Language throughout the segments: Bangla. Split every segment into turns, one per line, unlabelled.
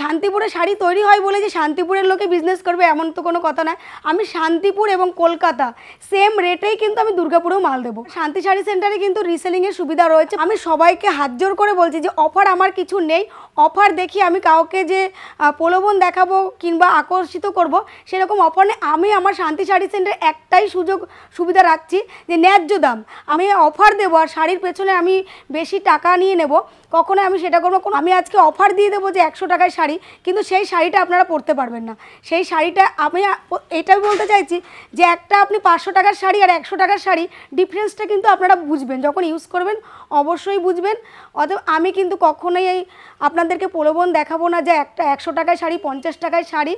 শান্তিপুরে শাড়ি তৈরি হয় বলে যে শান্তিপুরের লোকে বিজনেস করবে এমন তো কোনো কথা নয় আমি শান্তিপুর এবং কলকাতা সেম রেটেই কিন্তু আমি দুর্গাপুরেও মাল দেবো শান্তি শাড়ি সেন্টারে কিন্তু রিসেলিংয়ের সুবিধা রয়েছে আমি সবাইকে হাত জোর করে বলছি যে অফার আমার কিছু নেই অফার দেখি আমি কাউকে যে প্রলোভন দেখাবো কিংবা আকর্ষিত করব সেরকম অফার নেই আমি আমার শান্তি শাড়ি সেন্টারে একটাই সুযোগ সুবিধা রাখছি যে ন্যায্য দাম আমি অফার দেবো আর শাড়ির পেছনে আমি বেশি টাকা নিয়ে নেব কখনোই আমি সেটা করবো কোনো আমি আজকে অফার দিয়ে দেবো যে একশো টাকায় শাড়ি কিন্তু সেই শাড়িটা আপনারা পরতে পারবেন না সেই শাড়িটা আমি এটাই বলতে চাইছি যে একটা আপনি পাঁচশো টাকার শাড়ি আর একশো টাকার শাড়ি ডিফারেন্সটা কিন্তু আপনারা বুঝবেন যখন ইউজ করবেন অবশ্যই বুঝবেন অথবা আমি কিন্তু কখনোই এই আপনাদেরকে প্রলোভন দেখাবো না যে একটা একশো টাকায় শাড়ি পঞ্চাশ টাকায় শাড়ি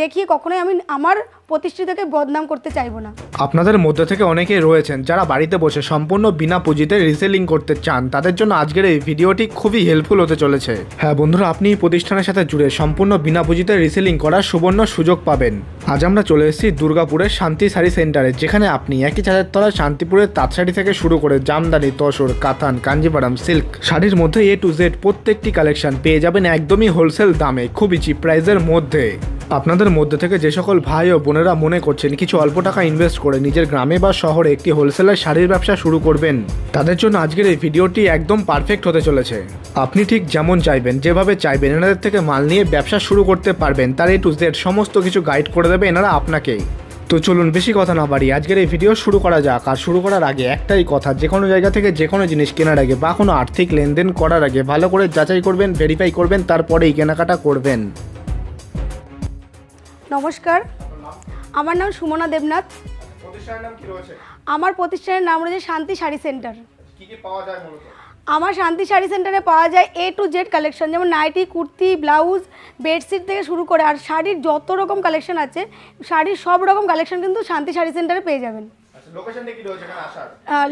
দেখিয়ে কখনোই আমি আমার প্রতিষ্ঠিতকে বদনাম করতে চাইবো না
আপনাদের মধ্যে থেকে অনেকেই রয়েছেন যারা বাড়িতে বসে সম্পূর্ণ বিনা পুঁজিতে রিসেলিং করতে চান তাদের জন্য আজকের এই ভিডিওটি খুবই হেল্পফুল হতে চলেছে হ্যাঁ বন্ধুরা আপনি প্রতিষ্ঠানের সাথে জুড়ে সম্পূর্ণ বিনা পুঁজিতে রিসেলিং করার সুবর্ণ সুযোগ পাবেন আজ আমরা চলে এসেছি দুর্গাপুরের শান্তি শাড়ি সেন্টারে যেখানে আপনি একই ছাদের তলায় শান্তিপুরের তাঁত শাড়ি থেকে শুরু করে জামদানি তসর কাতান কাঞ্জিপাড়াম সিল্ক শাড়ির মধ্যে এ টু জেড প্রত্যেকটি কালেকশন পেয়ে যাবেন একদমই হোলসেল দামে খুবই চিপ প্রাইজের মধ্যে আপনাদের মধ্যে থেকে যে সকল ভাই ও বোনেরা মনে করছেন কিছু অল্প টাকা ইনভেস্ট করে নিজের গ্রামে বা শহরে একটি হোলসেলার শাড়ির ব্যবসা শুরু করবেন তাদের জন্য আজকের এই ভিডিওটি একদম পারফেক্ট হতে চলেছে আপনি ঠিক যেমন চাইবেন যেভাবে চাইবেন এনাদের থেকে মাল নিয়ে ব্যবসা শুরু করতে পারবেন তার এ টু জেড সমস্ত কিছু গাইড করে দেবে এনারা আপনাকেই তো চলুন বেশি কথা না বাড়ি আজকের এই ভিডিও শুরু করা যাক আর শুরু করার আগে একটাই কথা যে কোনো জায়গা থেকে যে কোনো জিনিস কেনার আগে বা কোনো আর্থিক লেনদেন করার আগে ভালো করে যাচাই করবেন ভেরিফাই করবেন তারপরেই কেনাকাটা করবেন
নমস্কার আমার নাম সুমনা দেবনাথ আমার প্রতিষ্ঠানের নাম রয়েছে শান্তি শাড়ি সেন্টার আমার শান্তি শাড়ি সেন্টারে পাওয়া যায় এ টু জেড কালেকশন যেমন নাইটি কুর্তি ব্লাউজ বেডশিট থেকে শুরু করে আর শাড়ির যত রকম কালেকশন আছে শাড়ির সব রকম কালেকশন কিন্তু শান্তি শাড়ি সেন্টারে পেয়ে যাবেন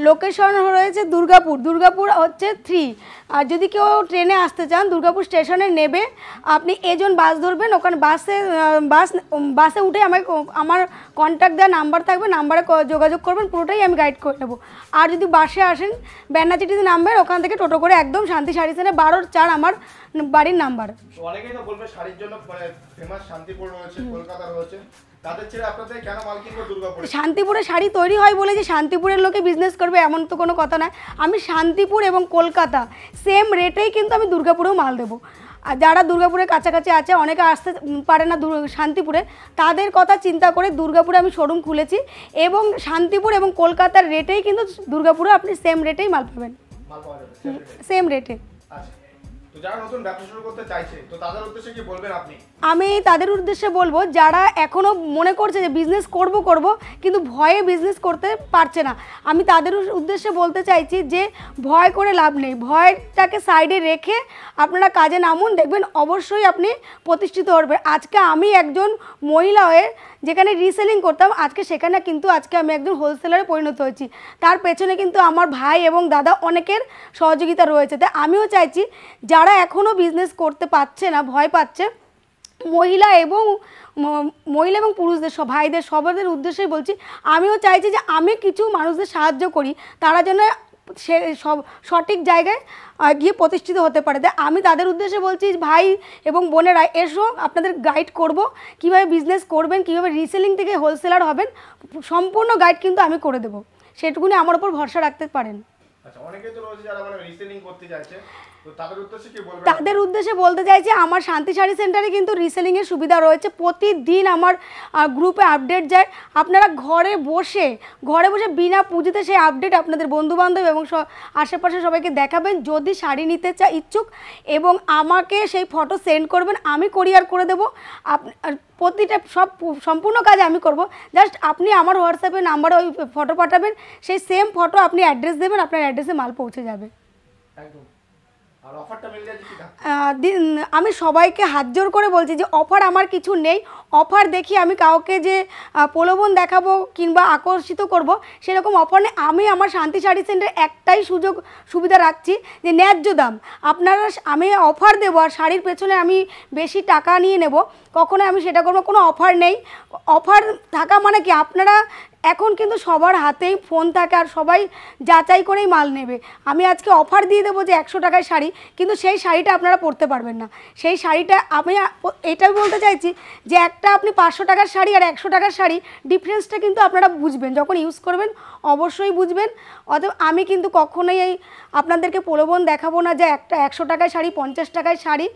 লোকেশন রয়েছে দুর্গাপুর দুর্গাপুর হচ্ছে থ্রি আর যদি কেউ ট্রেনে আসতে চান দুর্গাপুর স্টেশনে নেবে আপনি এজন বাস ধরবেন ওখানে বাসে বাস বাসে উঠে আমার আমার কন্ট্যাক্ট দেওয়া নাম্বার থাকবে নাম্বারে যোগাযোগ করবেন পুরোটাই আমি গাইড করে নেবো আর যদি বাসে আসেন ব্যানাচিটিতে নাম্বার ওখান থেকে টোটো করে একদম শান্তি শাড়ি সেনে বারোর চার আমার বাড়ির নাম্বার
অনেকেই তো বলবে শাড়ির জন্য ফেমাস মানে শান্তিপুর রয়েছে কলকাতা রয়েছে
শান্তিপুরে শাড়ি তৈরি হয় বলে যে শান্তিপুরের লোকে বিজনেস করবে এমন তো কোনো কথা নয় আমি শান্তিপুর এবং কলকাতা সেম রেটেই কিন্তু আমি দুর্গাপুরেও মাল দেবো আর যারা দুর্গাপুরের কাছাকাছি আছে অনেকে আসতে পারে না শান্তিপুরে তাদের কথা চিন্তা করে দুর্গাপুরে আমি শোরুম খুলেছি এবং শান্তিপুর এবং কলকাতার রেটেই কিন্তু দুর্গাপুরে আপনি সেম রেটেই মাল পাবেন সেম রেটে আমি তাদের উদ্দেশ্যে বলবো যারা এখনো মনে করছে যে বিজনেস করব করব কিন্তু ভয়ে বিজনেস করতে পারছে না আমি তাদের উদ্দেশ্যে বলতে চাইছি যে ভয় করে লাভ নেই ভয়টাকে সাইডে রেখে আপনারা কাজে নামুন দেখবেন অবশ্যই আপনি প্রতিষ্ঠিত হবেন আজকে আমি একজন মহিলা হয়ে যেখানে রিসেলিং করতাম আজকে সেখানে কিন্তু আজকে আমি একজন হোলসেলারে পরিণত হয়েছি তার পেছনে কিন্তু আমার ভাই এবং দাদা অনেকের সহযোগিতা রয়েছে তাই আমিও চাইছি যারা এখনও বিজনেস করতে পারছে না ভয় পাচ্ছে মহিলা এবং মহিলা এবং পুরুষদের সব ভাইদের সবাদের উদ্দেশ্যেই বলছি আমিও চাইছি যে আমি কিছু মানুষদের সাহায্য করি তারা যেন সে সব সঠিক জায়গায় গিয়ে প্রতিষ্ঠিত হতে পারে তাই আমি তাদের উদ্দেশ্যে বলছি ভাই এবং বোনেরা এসো আপনাদের গাইড করব কিভাবে বিজনেস করবেন কিভাবে রিসেলিং থেকে হোলসেলার হবেন সম্পূর্ণ গাইড কিন্তু আমি করে দেবো সেটুকুনি আমার ওপর ভরসা রাখতে পারেন
আচ্ছা, তাদের উদ্দেশ্যে বলতে চাইছি আমার শান্তি
শাড়ি সেন্টারে কিন্তু রিসেলিংয়ের সুবিধা রয়েছে প্রতিদিন আমার গ্রুপে আপডেট যায় আপনারা ঘরে বসে ঘরে বসে বিনা পুঁজিতে সেই আপডেট আপনাদের বন্ধুবান্ধব এবং আশেপাশে সবাইকে দেখাবেন যদি শাড়ি নিতে চা ইচ্ছুক এবং আমাকে সেই ফটো সেন্ড করবেন আমি কোরিয়ার করে দেবো আপ প্রতিটা সব সম্পূর্ণ কাজ আমি করব জাস্ট আপনি আমার হোয়াটসঅ্যাপে নাম্বারে ওই ফটো পাঠাবেন সেই সেম ফটো আপনি অ্যাড্রেস দেবেন আপনার অ্যাড্রেসে মাল পৌঁছে যাবে একদম আমি সবাইকে হাত জোর করে বলছি যে অফার আমার কিছু নেই অফার দেখি আমি কাউকে যে প্রলোভন দেখাবো কিংবা আকর্ষিত করব সেরকম অফার নেই আমি আমার শান্তি শাড়ি সেন্টারে একটাই সুযোগ সুবিধা রাখছি যে ন্যায্য দাম আপনারা আমি অফার দেবো আর শাড়ির পেছনে আমি বেশি টাকা নিয়ে নেব কখনো আমি সেটা করবো কোনো অফার নেই অফার থাকা মানে কি আপনারা এখন কিন্তু সবার হাতেই ফোন থাকে আর সবাই যাচাই করেই মাল নেবে আমি আজকে অফার দিয়ে দেবো যে একশো টাকায় শাড়ি কিন্তু সেই শাড়িটা আপনারা পরতে পারবেন না সেই শাড়িটা আমি এটাই বলতে চাইছি যে একটা আপনি পাঁচশো টাকার শাড়ি আর একশো টাকার শাড়ি ডিফারেন্সটা কিন্তু আপনারা বুঝবেন যখন ইউজ করবেন অবশ্যই বুঝবেন অথব আমি কিন্তু কখনোই এই আপনাদেরকে প্রলোভন দেখাবো না যে একটা একশো টাকায় শাড়ি পঞ্চাশ টাকায় শাড়ি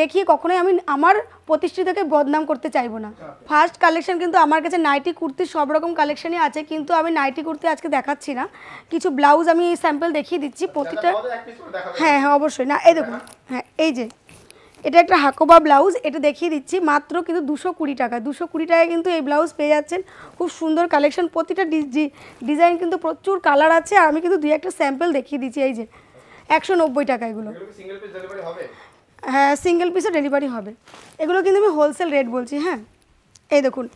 দেখিয়ে কখনোই আমি আমার প্রতিষ্ঠিতকে বদনাম করতে চাইবো না ফার্স্ট কালেকশন কিন্তু আমার কাছে নাইটি কুর্তি সব রকম কালেকশনই আছে কিন্তু আমি নাইটি কুর্তি আজকে দেখাচ্ছি না কিছু ব্লাউজ আমি স্যাম্পল দেখিয়ে দিচ্ছি প্রতিটা হ্যাঁ হ্যাঁ অবশ্যই না এই দেখুন হ্যাঁ এই যে এটা একটা হাকোবা ব্লাউজ এটা দেখিয়ে দিচ্ছি মাত্র কিন্তু দুশো কুড়ি টাকা দুশো কুড়ি টাকায় কিন্তু এই ব্লাউজ পেয়ে যাচ্ছেন খুব সুন্দর কালেকশন প্রতিটা ডিজাইন কিন্তু প্রচুর কালার আছে আর আমি কিন্তু দুই একটা স্যাম্পল দেখিয়ে দিচ্ছি এই যে একশো নব্বই টাকা এগুলো হ্যাঁ সিঙ্গেল পিসে ডেলিভারি হবে এগুলো কিন্তু আমি হোলসেল রেট বলছি হ্যাঁ এই দেখুন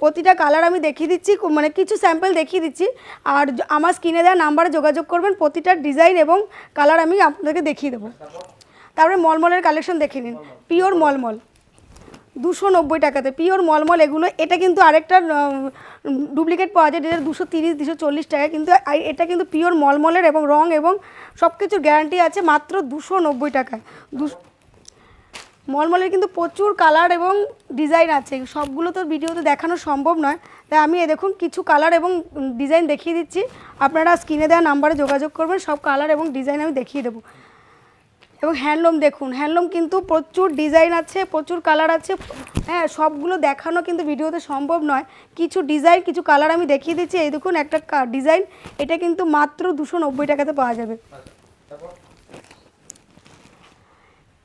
প্রতিটা কালার আমি দেখিয়ে দিচ্ছি মানে কিছু স্যাম্পল দেখিয়ে দিচ্ছি আর আমার স্ক্রিনে দেওয়া নাম্বারে যোগাযোগ করবেন প্রতিটা ডিজাইন এবং কালার আমি আপনাদেরকে দেখিয়ে দেবো তারপরে মলমলের কালেকশন দেখে নিন পিওর মলমল দুশো নব্বই টাকাতে পিওর মলমল এগুলো এটা কিন্তু আরেকটা ডুপ্লিকেট পাওয়া যায় যেটা দুশো তিরিশ দুশো চল্লিশ টাকা কিন্তু এটা কিন্তু পিওর মলমলের এবং রং এবং সব কিছুর গ্যারান্টি আছে মাত্র দুশো নব্বই টাকা দুশো মলমলের কিন্তু প্রচুর কালার এবং ডিজাইন আছে সবগুলো তো ভিডিওতে দেখানো সম্ভব নয় তাই আমি এ দেখুন কিছু কালার এবং ডিজাইন দেখিয়ে দিচ্ছি আপনারা স্ক্রিনে দেওয়া নাম্বারে যোগাযোগ করবেন সব কালার এবং ডিজাইন আমি দেখিয়ে দেবো এবং হ্যান্ডলুম দেখুন হ্যান্ডলুম কিন্তু প্রচুর ডিজাইন আছে প্রচুর কালার আছে হ্যাঁ সবগুলো দেখানো কিন্তু ভিডিওতে সম্ভব নয় কিছু ডিজাইন কিছু কালার আমি দেখিয়ে দিচ্ছি এই দেখুন একটা ডিজাইন এটা কিন্তু মাত্র দুশো নব্বই টাকাতে পাওয়া যাবে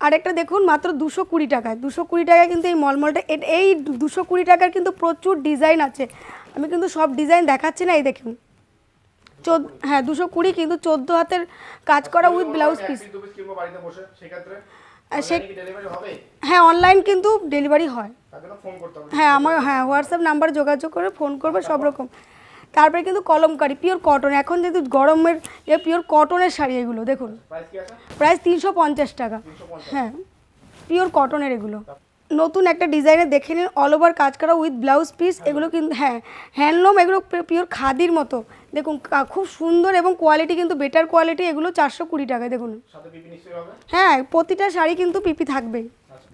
আর একটা দেখুন মাত্র দুশো কুড়ি টাকায় দুশো কুড়ি টাকায় কিন্তু এই মলমলটা এই দুশো কুড়ি টাকার কিন্তু প্রচুর ডিজাইন আছে আমি কিন্তু সব ডিজাইন দেখাচ্ছি না এই দেখুন চোদ্দ হ্যাঁ দুশো কুড়ি কিন্তু চোদ্দ হাতের কাজ করা উইথ ব্লাউজ পিস
সে হ্যাঁ অনলাইন
কিন্তু ডেলিভারি হয় হ্যাঁ আমার হ্যাঁ হোয়াটসঅ্যাপ নাম্বার যোগাযোগ করে ফোন করবে সব রকম তারপরে কিন্তু কলমকারি পিওর কটন এখন যেহেতু গরমের যে পিওর কটনের শাড়ি এগুলো দেখুন প্রাইস তিনশো পঞ্চাশ টাকা হ্যাঁ পিওর কটনের এগুলো নতুন একটা ডিজাইনে দেখে নিন অল ওভার কাজ করা উইথ ব্লাউজ পিস এগুলো কিন্তু হ্যাঁ হ্যান্ডলুম এগুলো পিওর খাদির মতো দেখুন খুব সুন্দর এবং কোয়ালিটি কিন্তু বেটার কোয়ালিটি এগুলো চারশো কুড়ি টাকায় দেখুন হ্যাঁ প্রতিটা শাড়ি কিন্তু পিপি থাকবেই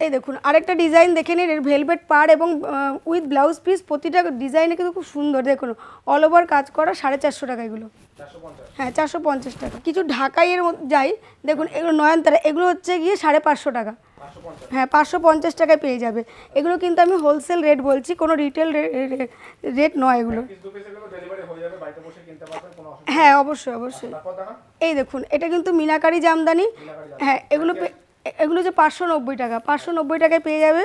এই দেখুন আরেকটা ডিজাইন দেখে নিন এর ভেলভেট পার এবং উইথ ব্লাউজ পিস প্রতিটা ডিজাইনে কিন্তু খুব সুন্দর দেখুন অল ওভার কাজ করা সাড়ে চারশো টাকা এগুলো হ্যাঁ চারশো পঞ্চাশ টাকা কিছু ঢাকাই এর যাই দেখুন এগুলো নয়নতারা এগুলো হচ্ছে গিয়ে সাড়ে পাঁচশো টাকা হ্যাঁ পাঁচশো পঞ্চাশ টাকায় পেয়ে যাবে এগুলো কিন্তু আমি হোলসেল রেট বলছি কোনো রিটেল রেট নয় এগুলো
হ্যাঁ অবশ্যই অবশ্যই
এই দেখুন এটা কিন্তু মিনাকারি জামদানি হ্যাঁ এগুলো এগুলো যে পাঁচশো নব্বই টাকা পাঁচশো নব্বই টাকায় পেয়ে যাবে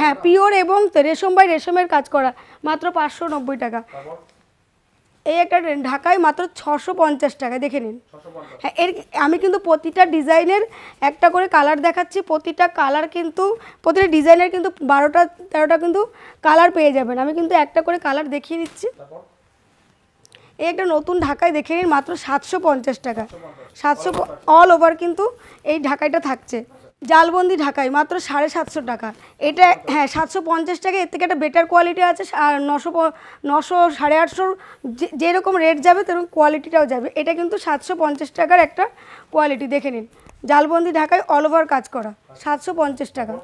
হ্যাঁ পিওর এবং রেশম বাই রেশমের কাজ করা মাত্র পাঁচশো নব্বই টাকা এই একটা ঢাকায় মাত্র ছশো পঞ্চাশ টাকা দেখে নিন হ্যাঁ এর আমি কিন্তু প্রতিটা ডিজাইনের একটা করে কালার দেখাচ্ছি প্রতিটা কালার কিন্তু প্রতিটা ডিজাইনের কিন্তু বারোটা তেরোটা কিন্তু কালার পেয়ে যাবেন আমি কিন্তু একটা করে কালার দেখিয়ে দিচ্ছি এই একটা নতুন ঢাকায় দেখে নিন মাত্র সাতশো পঞ্চাশ টাকা সাতশো অল ওভার কিন্তু এই ঢাকাইটা থাকছে জালবন্দি ঢাকায় মাত্র সাড়ে সাতশো টাকা এটা হ্যাঁ সাতশো পঞ্চাশ টাকা এর থেকে একটা বেটার কোয়ালিটি আছে নশো নশো সাড়ে আটশোর যেরকম রেট যাবে তেরকম কোয়ালিটিটাও যাবে এটা কিন্তু সাতশো পঞ্চাশ টাকার একটা কোয়ালিটি দেখে নিন জালবন্দি ঢাকায় অল ওভার কাজ করা সাতশো পঞ্চাশ টাকা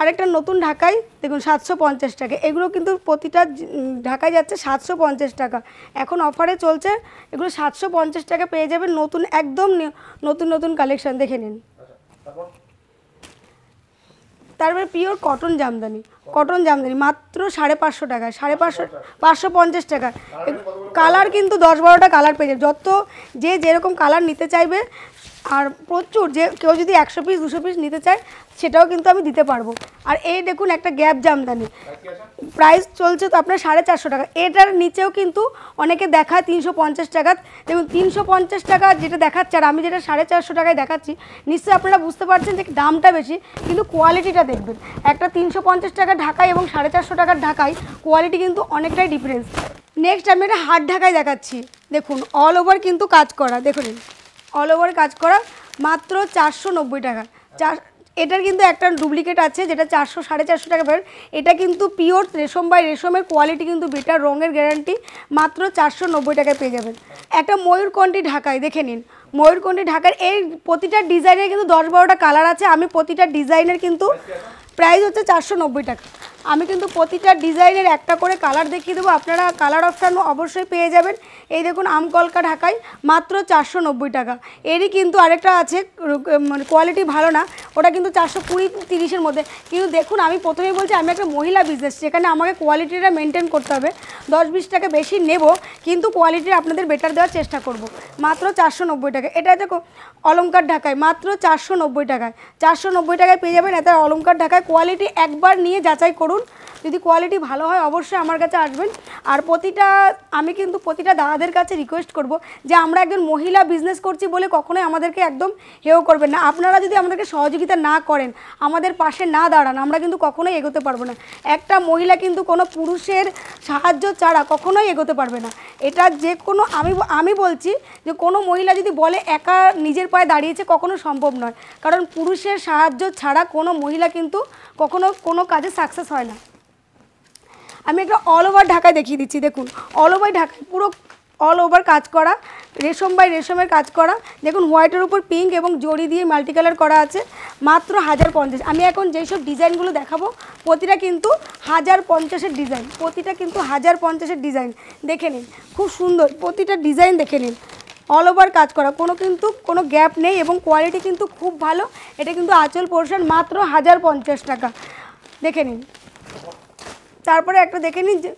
আরেকটা নতুন ঢাকায় দেখুন সাতশো পঞ্চাশ টাকা এগুলো কিন্তু প্রতিটা ঢাকায় যাচ্ছে সাতশো পঞ্চাশ টাকা এখন অফারে চলছে এগুলো সাতশো পঞ্চাশ টাকা পেয়ে যাবেন নতুন একদম নতুন নতুন কালেকশন দেখে নিন তারপরে pure cotton Jamdani cotton Jamdani মাত্র সাড়ে পাঁচশো টাকা সাড়ে পাঁচশো পাঁচশো পঞ্চাশ টাকা কালার কিন্তু দশ বারোটা কালার পেয়ে যাবে যত যে যেরকম কালার নিতে চাইবে আর প্রচুর যে কেউ যদি একশো পিস দুশো পিস নিতে চায় সেটাও কিন্তু আমি দিতে পারবো আর এই দেখুন একটা গ্যাপ জামদানি প্রাইস চলছে তো আপনার সাড়ে চারশো টাকা এটার নিচেও কিন্তু অনেকে দেখায় তিনশো পঞ্চাশ টাকা দেখুন তিনশো পঞ্চাশ টাকা যেটা দেখাচ্ছে আর আমি যেটা সাড়ে চারশো টাকায় দেখাচ্ছি নিশ্চয়ই আপনারা বুঝতে পারছেন যে দামটা বেশি কিন্তু কোয়ালিটিটা দেখবেন একটা তিনশো পঞ্চাশ টাকা ঢাকায় এবং সাড়ে চারশো টাকার ঢাকায় কোয়ালিটি কিন্তু অনেকটাই ডিফারেন্স নেক্সট আমি এটা হাট ঢাকায় দেখাচ্ছি দেখুন অল ওভার কিন্তু কাজ করা দেখুন অল ওভার কাজ করা মাত্র চারশো নব্বই টাকা চার এটার কিন্তু একটা ডুপ্লিকেট আছে যেটা চারশো সাড়ে চারশো টাকা পাবেন এটা কিন্তু পিওর রেশম বাই রেশমের কোয়ালিটি কিন্তু বেটার রঙের গ্যারান্টি মাত্র চারশো নব্বই টাকায় পেয়ে যাবেন একটা ময়ূরকণ্ঠী ঢাকায় দেখে নিন ময়ূরকণ্ঠী ঢাকার এই প্রতিটা ডিজাইনের কিন্তু দশ বারোটা কালার আছে আমি প্রতিটা ডিজাইনের কিন্তু প্রাইস হচ্ছে চারশো নব্বই টাকা আমি কিন্তু প্রতিটা ডিজাইনের একটা করে কালার দেখিয়ে দেবো আপনারা কালার অপশান অবশ্যই পেয়ে যাবেন এই দেখুন আমকলকা ঢাকায় মাত্র চারশো টাকা এরই কিন্তু আরেকটা আছে মানে কোয়ালিটি ভালো না ওটা কিন্তু চারশো কুড়ি তিরিশের মধ্যে কিন্তু দেখুন আমি প্রথমেই বলছি আমি একটা মহিলা বিজনেস সেখানে আমাকে কোয়ালিটিটা মেনটেন করতে হবে দশ বিশ টাকা বেশি নেব কিন্তু কোয়ালিটি আপনাদের বেটার দেওয়ার চেষ্টা করব। মাত্র চারশো টাকা এটা দেখো অলঙ্কার ঢাকায় মাত্র চারশো টাকায় চারশো টাকায় পেয়ে যাবেন এটা অলঙ্কার ঢাকায় কোয়ালিটি একবার নিয়ে যাচাই করুন করুন যদি কোয়ালিটি ভালো হয় অবশ্যই আমার কাছে আসবেন আর প্রতিটা আমি কিন্তু প্রতিটা দাদাদের কাছে রিকোয়েস্ট করব যে আমরা একজন মহিলা বিজনেস করছি বলে কখনোই আমাদেরকে একদম হেও করবেন না আপনারা যদি আমাদেরকে সহযোগিতা না করেন আমাদের পাশে না দাঁড়ান আমরা কিন্তু কখনোই এগোতে পারবো না একটা মহিলা কিন্তু কোনো পুরুষের সাহায্য ছাড়া কখনোই এগোতে পারবে না এটা যে কোনো আমি আমি বলছি যে কোনো মহিলা যদি বলে একা নিজের পায়ে দাঁড়িয়েছে কখনো সম্ভব নয় কারণ পুরুষের সাহায্য ছাড়া কোনো মহিলা কিন্তু কখনো কোনো কাজে সাকসেস হয় না আমি একটা অল ওভার ঢাকায় দেখিয়ে দিচ্ছি দেখুন অল ওভার ঢাকায় পুরো অল ওভার কাজ করা রেশম বাই রেশমের কাজ করা দেখুন হোয়াইটের উপর পিঙ্ক এবং জড়ি দিয়ে মাল্টি কালার করা আছে মাত্র হাজার পঞ্চাশ আমি এখন যেই সব ডিজাইনগুলো দেখাবো প্রতিটা কিন্তু হাজার পঞ্চাশের ডিজাইন প্রতিটা কিন্তু হাজার পঞ্চাশের ডিজাইন দেখে নিন খুব সুন্দর প্রতিটা ডিজাইন দেখে নিন অল ওভার কাজ করা কোনো কিন্তু কোনো গ্যাপ নেই এবং কোয়ালিটি কিন্তু খুব ভালো এটা কিন্তু আঁচল পোর্শন মাত্র হাজার পঞ্চাশ টাকা দেখে নিন তারপরে একটা দেখে নিন যে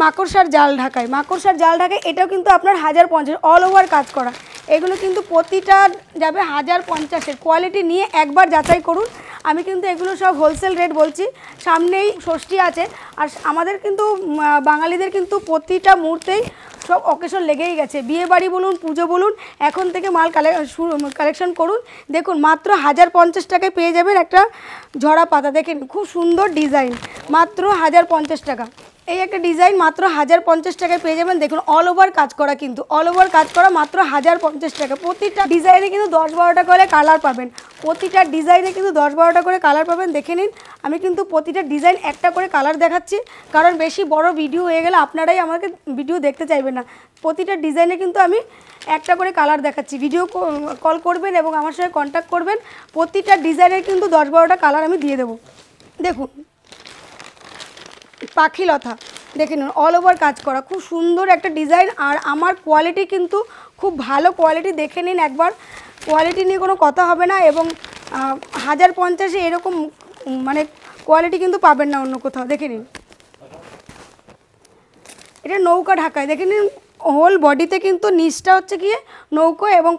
মাকড়সার জাল ঢাকায় মাকড়সার জাল ঢাকায় এটাও কিন্তু আপনার হাজার পঞ্চাশ অল ওভার কাজ করা এগুলো কিন্তু প্রতিটা যাবে হাজার পঞ্চাশের কোয়ালিটি নিয়ে একবার যাচাই করুন আমি কিন্তু এগুলো সব হোলসেল রেট বলছি সামনেই ষষ্ঠী আছে আর আমাদের কিন্তু বাঙালিদের কিন্তু প্রতিটা মুহূর্তেই সব অকেশন লেগেই গেছে বিয়ে বাড়ি বলুন পুজো বলুন এখন থেকে মাল কালেকশন করুন দেখুন মাত্র হাজার পঞ্চাশ টাকায় পেয়ে যাবেন একটা ঝরা পাতা দেখেন খুব সুন্দর ডিজাইন মাত্র হাজার পঞ্চাশ টাকা এই একটা ডিজাইন মাত্র হাজার পঞ্চাশ টাকায় পেয়ে যাবেন দেখুন অল ওভার কাজ করা কিন্তু অল ওভার কাজ করা মাত্র হাজার পঞ্চাশ টাকা প্রতিটা ডিজাইনে কিন্তু দশ বারোটা করে কালার পাবেন প্রতিটা ডিজাইনে কিন্তু দশ বারোটা করে কালার পাবেন দেখে নিন আমি কিন্তু প্রতিটা ডিজাইন একটা করে কালার দেখাচ্ছি কারণ বেশি বড় ভিডিও হয়ে গেলে আপনারাই আমাকে ভিডিও দেখতে চাইবেন না প্রতিটা ডিজাইনে কিন্তু আমি একটা করে কালার দেখাচ্ছি ভিডিও কল করবেন এবং আমার সঙ্গে কন্ট্যাক্ট করবেন প্রতিটা ডিজাইনের কিন্তু দশ বারোটা কালার আমি দিয়ে দেবো দেখুন পাখিলতা দেখে নিন অল ওভার কাজ করা খুব সুন্দর একটা ডিজাইন আর আমার কোয়ালিটি কিন্তু খুব ভালো কোয়ালিটি দেখে নিন একবার কোয়ালিটি নিয়ে কোনো কথা হবে না এবং হাজার পঞ্চাশে এরকম মানে কোয়ালিটি কিন্তু পাবেন না অন্য কোথাও দেখে নিন এটা নৌকা ঢাকায় দেখে নিন হোল বডিতে কিন্তু নিচটা হচ্ছে গিয়ে নৌকো এবং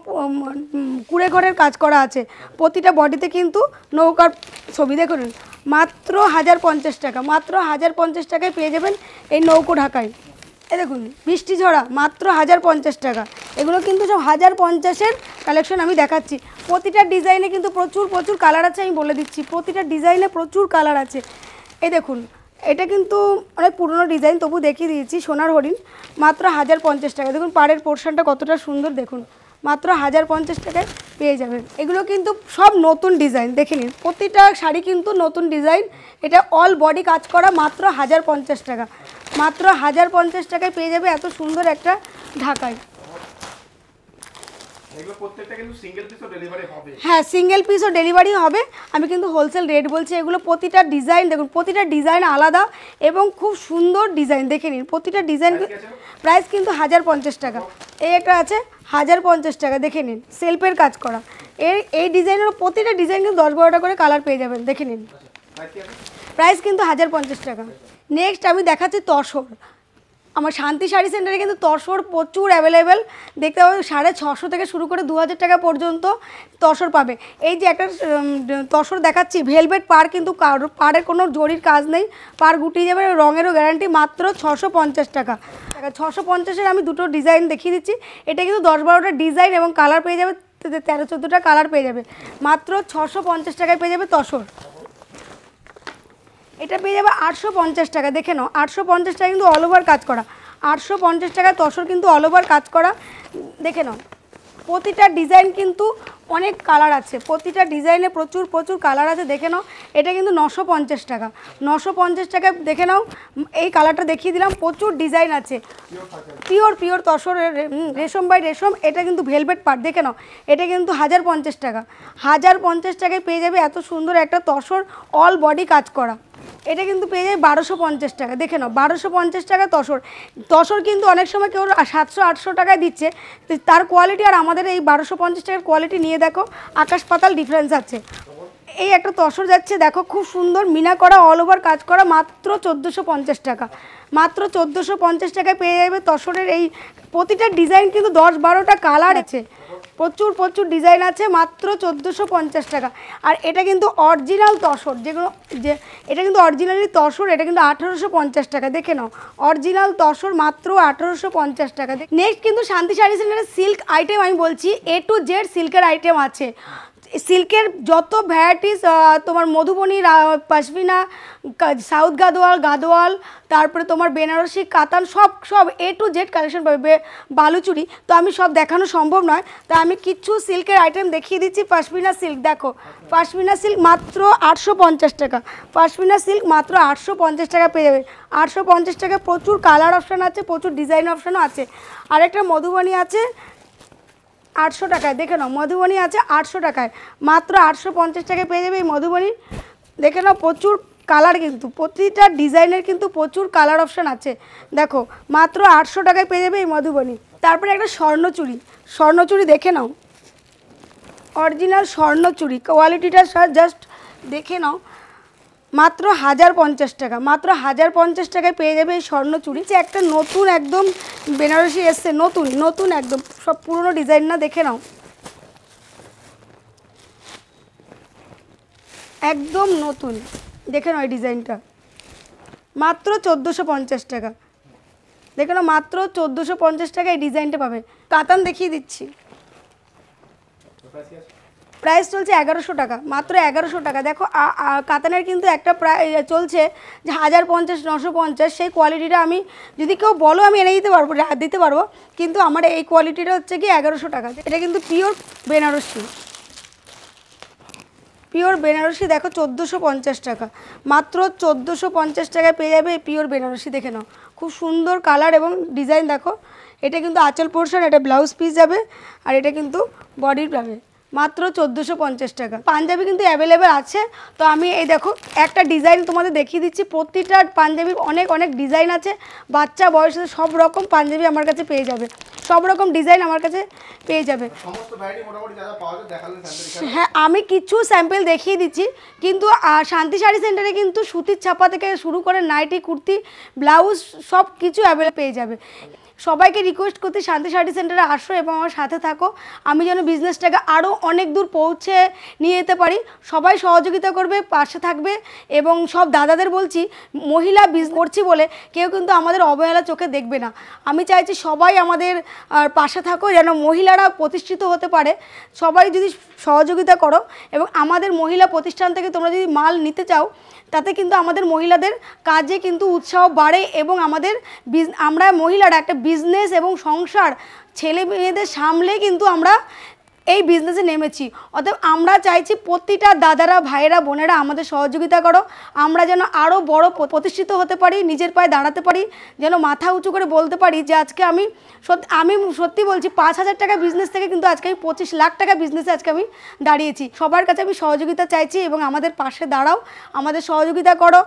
কুড়ে ঘরের কাজ করা আছে প্রতিটা বডিতে কিন্তু নৌকার ছবি দেখুন মাত্র হাজার পঞ্চাশ টাকা মাত্র হাজার পঞ্চাশ টাকায় পেয়ে যাবেন এই নৌকো ঢাকায় এ দেখুন বৃষ্টি ঝরা মাত্র হাজার পঞ্চাশ টাকা এগুলো কিন্তু সব হাজার পঞ্চাশের কালেকশন আমি দেখাচ্ছি প্রতিটা ডিজাইনে কিন্তু প্রচুর প্রচুর কালার আছে আমি বলে দিচ্ছি প্রতিটা ডিজাইনে প্রচুর কালার আছে এ দেখুন এটা কিন্তু অনেক পুরনো ডিজাইন তবু দেখিয়ে দিয়েছি সোনার হরিণ মাত্র হাজার পঞ্চাশ টাকা দেখুন পাড়ের পোর্শনটা কতটা সুন্দর দেখুন মাত্র হাজার পঞ্চাশ টাকায় পেয়ে যাবেন এগুলো কিন্তু সব নতুন ডিজাইন দেখে নিন প্রতিটা শাড়ি কিন্তু নতুন ডিজাইন এটা অল বডি কাজ করা মাত্র হাজার পঞ্চাশ টাকা মাত্র হাজার পঞ্চাশ টাকায় পেয়ে যাবে এত সুন্দর একটা ঢাকায় হ্যাঁ সিঙ্গেল পিসও ডেলিভারি হবে আমি কিন্তু হোলসেল রেট বলছি এগুলো প্রতিটা ডিজাইন দেখুন প্রতিটা ডিজাইন আলাদা এবং খুব সুন্দর ডিজাইন দেখে নিন প্রতিটা ডিজাইন প্রাইস কিন্তু হাজার পঞ্চাশ টাকা এই একটা আছে হাজার পঞ্চাশ টাকা দেখে নিন সেলফের কাজ করা এর এই ডিজাইনের প্রতিটা ডিজাইন কিন্তু দশ বারোটা করে কালার পেয়ে যাবেন দেখে নিন প্রাইস আচ্ছা, কিন্তু হাজার পঞ্চাশ টাকা নেক্সট আমি দেখাচ্ছি তসর আমার শান্তি শাড়ি সেন্টারে কিন্তু তসর প্রচুর অ্যাভেলেবেল দেখতে পাবে সাড়ে ছশো থেকে শুরু করে দু টাকা পর্যন্ত তসর পাবে এই যে একটা তসর দেখাচ্ছি ভেলভেট পার কিন্তু পাড়ের কোনো জরির কাজ নেই পার গুটিয়ে যাবে রঙেরও গ্যারান্টি মাত্র ছশো টাকা ছশো পঞ্চাশের আমি দুটো ডিজাইন দেখিয়ে দিচ্ছি এটা কিন্তু দশ বারোটা ডিজাইন এবং কালার পেয়ে যাবে তেরো চোদ্দোটা কালার পেয়ে যাবে মাত্র ছশো টাকায় পেয়ে যাবে তসর এটা পেয়ে যাবে আটশো পঞ্চাশ টাকা দেখে নাও আটশো পঞ্চাশ টাকা কিন্তু অল ওভার কাজ করা আটশো পঞ্চাশ টাকা তসর কিন্তু অল ওভার কাজ করা দেখে নাও প্রতিটা ডিজাইন কিন্তু অনেক কালার আছে প্রতিটা ডিজাইনে প্রচুর প্রচুর কালার আছে দেখে নাও এটা কিন্তু নশো পঞ্চাশ টাকা নশো পঞ্চাশ টাকা দেখে নাও এই কালারটা দেখিয়ে দিলাম প্রচুর ডিজাইন আছে পিওর পিওর তসর রেশম বাই রেশম এটা কিন্তু ভেলভেট পার দেখে নাও এটা কিন্তু হাজার পঞ্চাশ টাকা হাজার পঞ্চাশ টাকায় পেয়ে যাবে এত সুন্দর একটা তসর অল বডি কাজ করা এটা কিন্তু পেয়ে যায় বারোশো পঞ্চাশ টাকা দেখে নাও বারোশো পঞ্চাশ টাকা তসর তসর কিন্তু অনেক সময় কেউ সাতশো আটশো টাকায় দিচ্ছে তার কোয়ালিটি আর আমাদের এই বারোশো পঞ্চাশ টাকার কোয়ালিটি নিয়ে দেখো আকাশ পাতাল ডিফারেন্স আছে এই একটা তসর যাচ্ছে দেখো খুব সুন্দর মিনা করা অল ওভার কাজ করা মাত্র চোদ্দোশো পঞ্চাশ টাকা মাত্র চোদ্দোশো পঞ্চাশ টাকায় পেয়ে যাবে তসরের এই প্রতিটা ডিজাইন কিন্তু দশ বারোটা কালার আছে প্রচুর প্রচুর ডিজাইন আছে মাত্র চোদ্দোশো পঞ্চাশ টাকা আর এটা কিন্তু অরিজিনাল তসর যেগুলো যে এটা কিন্তু অরিজিনালি তসর এটা কিন্তু আঠারোশো পঞ্চাশ টাকা দেখে নাও অরিজিনাল তসর মাত্র আঠারোশো পঞ্চাশ টাকা নেক্সট কিন্তু শান্তি শাড়ি সেন্টারের সিল্ক আইটেম আমি বলছি এ টু জেড সিল্কের আইটেম আছে সিল্কের যত ভ্যারাইটিস তোমার মধুবনি পাশবিনা সাউথ গাদোয়াল গাদোয়াল তারপরে তোমার বেনারসি কাতান সব সব এ টু জেড কালেকশন পাবে বালুচুরি তো আমি সব দেখানো সম্ভব নয় তা আমি কিছু সিল্কের আইটেম দেখিয়ে দিচ্ছি পাশবিনা সিল্ক দেখো পাশবিনা সিল্ক মাত্র আটশো টাকা পাশবিনা সিল্ক মাত্র আটশো টাকা পেয়ে যাবে আটশো টাকা প্রচুর কালার অপশান আছে প্রচুর ডিজাইন অপশানও আছে আরেকটা মধুবনী আছে আটশো টাকায় দেখে নাও মধুবনী আছে আটশো টাকায় মাত্র আটশো পঞ্চাশ টাকায় পেয়ে যাবে এই মধুবনী দেখে নাও প্রচুর কালার কিন্তু প্রতিটা ডিজাইনের কিন্তু প্রচুর কালার অপশান আছে দেখো মাত্র আটশো টাকায় পেয়ে যাবে এই মধুবনী তারপরে একটা স্বর্ণচুরি স্বর্ণচুরি দেখে নাও অরিজিনাল স্বর্ণচুরি কোয়ালিটিটা জাস্ট দেখে নাও মাত্র হাজার পঞ্চাশ টাকা মাত্র হাজার পঞ্চাশ টাকায় পেয়ে যাবে এই স্বর্ণ চুড়ি যে একটা নতুন একদম বেনারসি এসছে নতুন নতুন একদম সব পুরনো ডিজাইন না দেখে নাও একদম নতুন দেখে নাও এই ডিজাইনটা মাত্র চোদ্দোশো পঞ্চাশ টাকা দেখে নাও মাত্র চোদ্দোশো পঞ্চাশ টাকা এই ডিজাইনটা পাবে কাতান দেখিয়ে দিচ্ছি প্রাইস চলছে এগারোশো টাকা মাত্র এগারোশো টাকা দেখো কাতানের কিন্তু একটা প্রায় চলছে যে হাজার পঞ্চাশ নশো পঞ্চাশ সেই কোয়ালিটিটা আমি যদি কেউ বলো আমি এনে দিতে পারবো দিতে পারবো কিন্তু আমার এই কোয়ালিটিটা হচ্ছে কি এগারোশো টাকা এটা কিন্তু পিওর বেনারসি পিওর বেনারসি দেখো চোদ্দোশো পঞ্চাশ টাকা মাত্র চোদ্দোশো পঞ্চাশ টাকায় পেয়ে যাবে এই পিওর বেনারসি দেখে নাও খুব সুন্দর কালার এবং ডিজাইন দেখো এটা কিন্তু আঁচল পোর্শন এটা ব্লাউজ পিস যাবে আর এটা কিন্তু বডির পাবে মাত্র চোদ্দোশো পঞ্চাশ টাকা পাঞ্জাবি কিন্তু অ্যাভেলেবেল আছে তো আমি এই দেখো একটা ডিজাইন তোমাদের দেখিয়ে দিচ্ছি প্রতিটা পাঞ্জাবির অনেক অনেক ডিজাইন আছে বাচ্চা বয়সে সব রকম পাঞ্জাবি আমার কাছে পেয়ে যাবে সব রকম ডিজাইন আমার কাছে পেয়ে যাবে হ্যাঁ আমি কিছু স্যাম্পেল দেখিয়ে দিচ্ছি কিন্তু শান্তি শাড়ি সেন্টারে কিন্তু সুতির ছাপা থেকে শুরু করে নাইটি কুর্তি ব্লাউজ সব কিছু অ্যাভেলেবেল পেয়ে যাবে সবাইকে রিকোয়েস্ট করতে শান্তি শাড়ি সেন্টারে আসো এবং আমার সাথে থাকো আমি যেন বিজনেসটাকে আরও অনেক দূর পৌঁছে নিয়ে যেতে পারি সবাই সহযোগিতা করবে পাশে থাকবে এবং সব দাদাদের বলছি মহিলা বিজ করছি বলে কেউ কিন্তু আমাদের অবহেলা চোখে দেখবে না আমি চাইছি সবাই আমাদের পাশে থাকো যেন মহিলারা প্রতিষ্ঠিত হতে পারে সবাই যদি সহযোগিতা করো এবং আমাদের মহিলা প্রতিষ্ঠান থেকে তোমরা যদি মাল নিতে চাও তাতে কিন্তু আমাদের মহিলাদের কাজে কিন্তু উৎসাহ বাড়ে এবং আমাদের আমরা মহিলারা একটা বিজনেস এবং সংসার ছেলে মেয়েদের সামলে কিন্তু আমরা এই বিজনেসে নেমেছি অতএব আমরা চাইছি প্রতিটা দাদারা ভাইয়েরা বোনেরা আমাদের সহযোগিতা করো আমরা যেন আরও বড় প্রতিষ্ঠিত হতে পারি নিজের পায়ে দাঁড়াতে পারি যেন মাথা উঁচু করে বলতে পারি যে আজকে আমি সত্যি আমি সত্যি বলছি পাঁচ হাজার টাকা বিজনেস থেকে কিন্তু আজকে আমি পঁচিশ লাখ টাকা বিজনেসে আজকে আমি দাঁড়িয়েছি সবার কাছে আমি সহযোগিতা চাইছি এবং আমাদের পাশে দাঁড়াও আমাদের সহযোগিতা করো